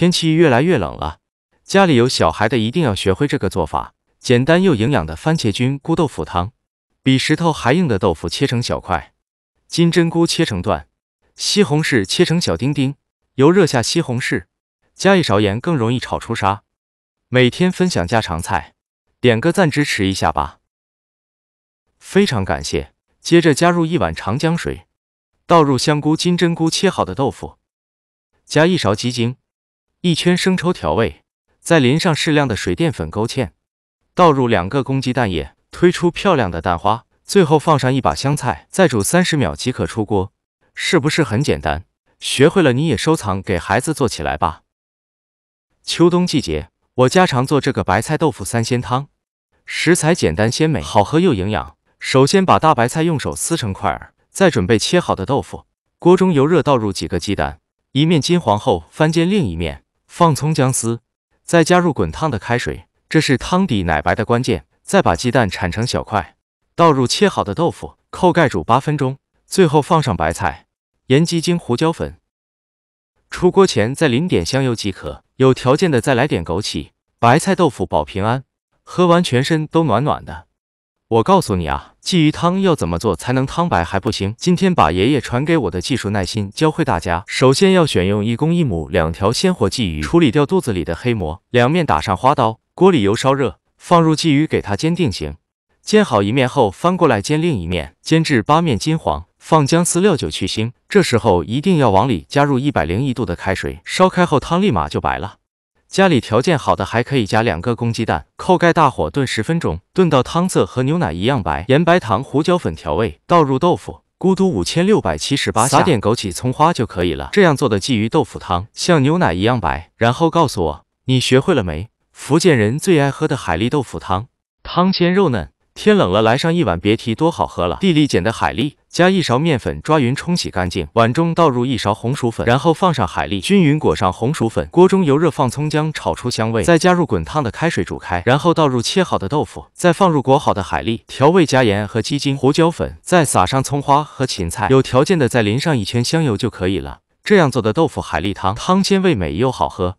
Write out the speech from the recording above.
天气越来越冷了，家里有小孩的一定要学会这个做法，简单又营养的番茄菌菇豆腐汤。比石头还硬的豆腐切成小块，金针菇切成段，西红柿切成小丁丁。油热下西红柿，加一勺盐更容易炒出沙。每天分享家常菜，点个赞支持一下吧，非常感谢。接着加入一碗长江水，倒入香菇、金针菇切好的豆腐，加一勺鸡精。一圈生抽调味，再淋上适量的水淀粉勾芡，倒入两个公鸡蛋液，推出漂亮的蛋花，最后放上一把香菜，再煮三十秒即可出锅。是不是很简单？学会了你也收藏，给孩子做起来吧。秋冬季节，我家常做这个白菜豆腐三鲜汤，食材简单鲜美，好喝又营养。首先把大白菜用手撕成块儿，再准备切好的豆腐。锅中油热，倒入几个鸡蛋，一面金黄后翻煎另一面。放葱姜丝，再加入滚烫的开水，这是汤底奶白的关键。再把鸡蛋铲成小块，倒入切好的豆腐，扣盖煮八分钟。最后放上白菜、盐、鸡精、胡椒粉。出锅前再淋点香油即可。有条件的再来点枸杞。白菜豆腐保平安，喝完全身都暖暖的。我告诉你啊，鲫鱼汤要怎么做才能汤白还不腥？今天把爷爷传给我的技术耐心教会大家。首先要选用一公一母两条鲜活鲫鱼，处理掉肚子里的黑膜，两面打上花刀。锅里油烧热，放入鲫鱼，给它煎定型。煎好一面后，翻过来煎另一面，煎至八面金黄。放姜丝、料酒去腥。这时候一定要往里加入一百零一度的开水，烧开后汤立马就白了。家里条件好的还可以加两个公鸡蛋，扣盖大火炖十分钟，炖到汤色和牛奶一样白，盐、白糖、胡椒粉调味，倒入豆腐，咕嘟五千六百七十八，撒点枸杞、葱花就可以了。这样做的鲫鱼豆腐汤像牛奶一样白。然后告诉我你学会了没？福建人最爱喝的海蛎豆腐汤，汤鲜肉嫩。天冷了，来上一碗，别提多好喝了。地里捡的海蛎，加一勺面粉抓匀，冲洗干净。碗中倒入一勺红薯粉，然后放上海蛎，均匀裹上红薯粉。锅中油热，放葱姜，炒出香味，再加入滚烫的开水煮开，然后倒入切好的豆腐，再放入裹好的海蛎。调味加盐和鸡精、胡椒粉，再撒上葱花和芹菜。有条件的再淋上一圈香油就可以了。这样做的豆腐海蛎汤，汤鲜味美又好喝。